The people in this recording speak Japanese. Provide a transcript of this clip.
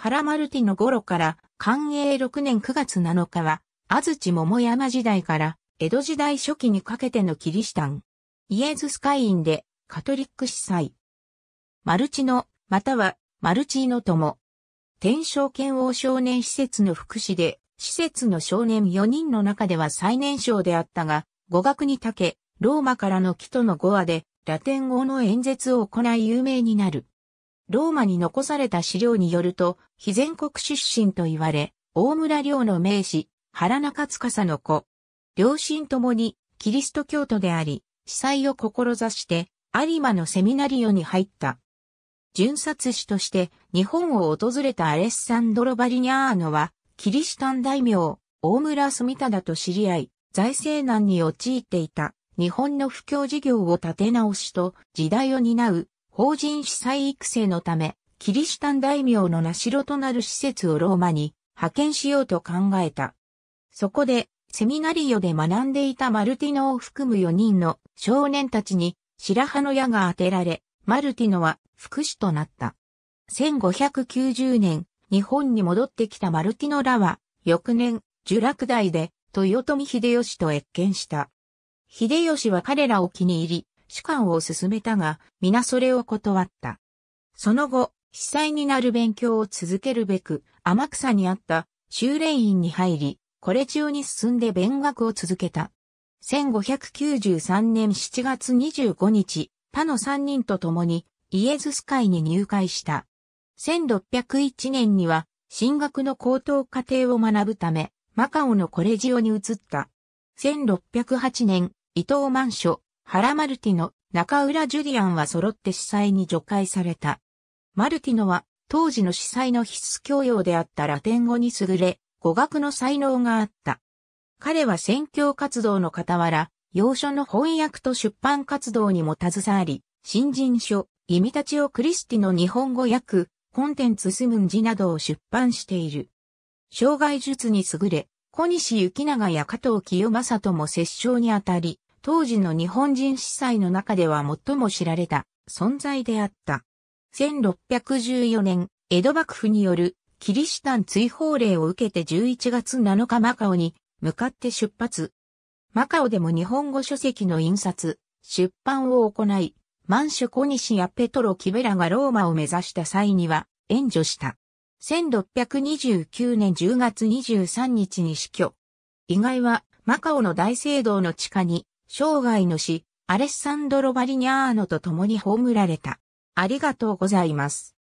原マルティの頃から、寛永6年9月7日は、安土桃山時代から、江戸時代初期にかけてのキリシタン。イエズス会員で、カトリック司祭。マルチノ、または、マルチーノとも。天正剣王少年施設の福祉で、施設の少年4人の中では最年少であったが、語学に長け、ローマからの帰との語話で、ラテン語の演説を行い有名になる。ローマに残された資料によると、非全国出身と言われ、大村良の名士、原中司の子。両親ともに、キリスト教徒であり、司祭を志して、有馬のセミナリオに入った。巡察師として日本を訪れたアレッサンドロ・バリニャーノは、キリシタン大名、大村住忠と知り合い、財政難に陥っていた日本の布教事業を立て直しと時代を担う法人司祭育成のため、キリシタン大名の名城となる施設をローマに派遣しようと考えた。そこで、セミナリオで学んでいたマルティノを含む4人の少年たちに白羽の矢が当てられ、マルティノは副主となった。1590年、日本に戻ってきたマルティノらは、翌年、樹落大で、豊臣秀吉と越見した。秀吉は彼らを気に入り、主観を進めたが、皆それを断った。その後、被災になる勉強を続けるべく、天草にあった修練院に入り、これ中に進んで勉学を続けた。1593年7月25日、他の3人と共にイエズス会に入会した。1601年には、進学の高等課程を学ぶため、マカオのコレジオに移った。1608年、伊藤満書、原マルティノ、中浦ジュリアンは揃って司祭に除外された。マルティノは当時の司祭の必須教養であったラテン語に優れ、語学の才能があった。彼は宣教活動の傍ら、要所の翻訳と出版活動にも携わり、新人書、イミタチオ・クリスティの日本語訳、コンテンツスムンジなどを出版している。障害術に優れ、小西行長や加藤清正とも折衝にあたり、当時の日本人司祭の中では最も知られた存在であった。1614年、江戸幕府によるキリシタン追放令を受けて11月7日マカオに向かって出発。マカオでも日本語書籍の印刷、出版を行い、満州小西やペトロ・キベラがローマを目指した際には援助した。1629年10月23日に死去。意外はマカオの大聖堂の地下に生涯の死、アレッサンドロ・バリニャーノと共に葬られた。ありがとうございます。